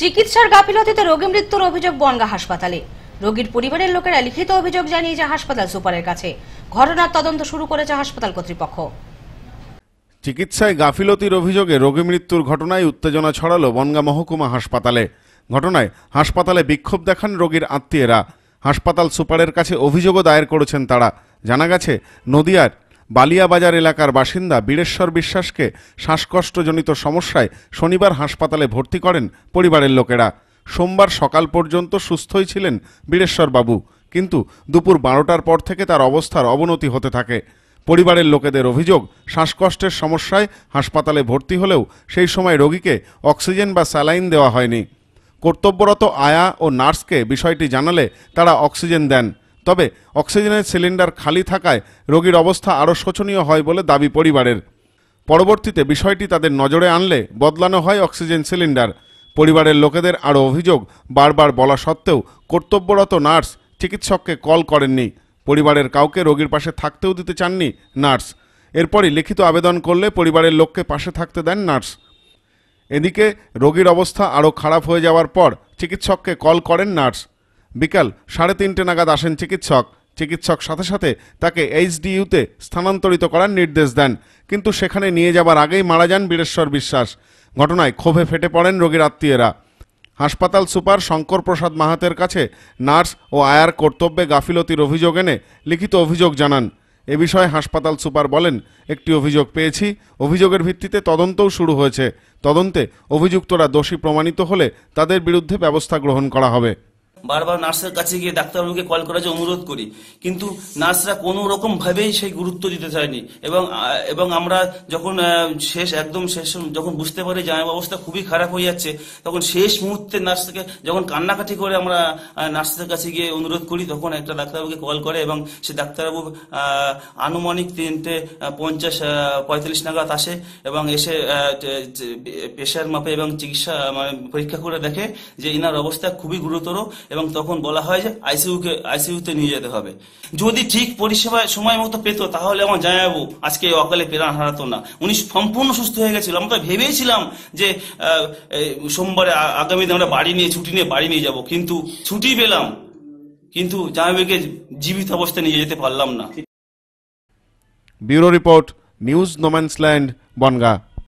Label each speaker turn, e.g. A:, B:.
A: চিকিৎসার গাফিলতিতে রোগী মৃত্যুর অভিযোগ বনগা হাসপাতালে রোগীর পরিবারের লোকেরা লিখিত অভিযোগ জানিয়েছে হাসপাতাল সুপারের কাছে ঘটনার তদন্ত শুরু করেছে হাসপাতাল কর্তৃপক্ষ
B: চিকিৎসায় গাফিলতির অভিযোগে রোগী মৃত্যুর ঘটনায় উত্তেজনা ছড়ালো বনগা মহকুমা হাসপাতালে ঘটনায় হাসপাতালে বিক্ষোভ দেখান রোগীর আত্মীয়রা হাসপাতাল সুপারের কাছে অভিযোগও দায়ের করেছেন তারা জানা গেছে নদিয়ার বালিয়াবাজার এলাকার বাসিন্দা বীরেশ্বর বিশ্বাসকে শ্বাসকষ্টজনিত সমস্যায় শনিবার হাসপাতালে ভর্তি করেন পরিবারের লোকেরা সোমবার সকাল পর্যন্ত সুস্থই ছিলেন বীরেশ্বরবাবু কিন্তু দুপুর বারোটার পর থেকে তার অবস্থার অবনতি হতে থাকে পরিবারের লোকেদের অভিযোগ শ্বাসকষ্টের সমস্যায় হাসপাতালে ভর্তি হলেও সেই সময় রোগীকে অক্সিজেন বা স্যালাইন দেওয়া হয়নি কর্তব্যরত আয়া ও নার্সকে বিষয়টি জানালে তারা অক্সিজেন দেন তবে অক্সিজেনের সিলিন্ডার খালি থাকায় রোগীর অবস্থা আরও শোচনীয় হয় বলে দাবি পরিবারের পরবর্তীতে বিষয়টি তাদের নজরে আনলে বদলানো হয় অক্সিজেন সিলিন্ডার পরিবারের লোকেদের আরও অভিযোগ বারবার বলা সত্ত্বেও কর্তব্যরত নার্স চিকিৎসককে কল করেননি পরিবারের কাউকে রোগীর পাশে থাকতেও দিতে চাননি নার্স এরপরই লিখিত আবেদন করলে পরিবারের লোককে পাশে থাকতে দেন নার্স এদিকে রোগীর অবস্থা আরও খারাপ হয়ে যাওয়ার পর চিকিৎসককে কল করেন নার্স বিকাল সাড়ে তিনটে নাগাদ আসেন চিকিৎসক চিকিৎসক সাথে সাথে তাকে এইচডিইউতে স্থানান্তরিত করার নির্দেশ দেন কিন্তু সেখানে নিয়ে যাবার আগেই মারা যান বীরেশ্বর বিশ্বাস ঘটনায় ক্ষোভে ফেটে পড়েন রোগীর আত্মীয়রা হাসপাতাল সুপার শঙ্কর প্রসাদ মাহাতের কাছে নার্স ও আয়ার কর্তব্যে গাফিলতির অভিযোগ এনে লিখিত অভিযোগ জানান এ বিষয়ে হাসপাতাল সুপার বলেন একটি অভিযোগ পেয়েছি অভিযোগের ভিত্তিতে তদন্তও শুরু হয়েছে তদন্তে অভিযুক্তরা দোষী প্রমাণিত হলে তাদের বিরুদ্ধে ব্যবস্থা গ্রহণ করা হবে
A: বারবার নার্সের কাছে গিয়ে ডাক্তারবাবুকে কল করার যে অনুরোধ করি কিন্তু নার্সরা কোনো ভাবেই সেই গুরুত্ব দিতে চায়নি এবং এবং আমরা যখন শেষ একদম শেষ যখন বুঝতে পারি যে আমার অবস্থা খুবই খারাপ হয়ে যাচ্ছে তখন শেষ মুহূর্তে নার্সকে যখন কান্নাকাটি করে আমরা নার্সের কাছে গিয়ে অনুরোধ করি তখন একটা ডাক্তারবাবুকে কল করে এবং সে ডাক্তারবাবু আনুমানিক তিনটে পঞ্চাশ পঁয়তাল্লিশ নাগাদ আসে এবং এসে প্রেশার মাপে এবং চিকিৎসা মানে পরীক্ষা করে দেখে যে ইনার অবস্থা খুবই গুরুতর এবং তখন বলা হয় যে আইসিউকে আইসিউতে নিয়ে যেতে হবে যদি ঠিক পরিষেবা সময় মতো পেত তাহলে আমার জানাবো আজকে অকালে প্রাণ হারাতো না উনি সম্পূর্ণ সুস্থ হয়ে গেছিল আমরা ভেবেছিলাম যে সোমবারে আগামী দিন আমরা বাড়ি নিয়ে ছুটি নিয়ে বাড়ি নিয়ে যাব কিন্তু ছুটি পেলাম কিন্তু জাহাবিকে জীবিত অবস্থায় নিয়ে যেতে পারলাম না
B: bureau report news no man's land Bongaon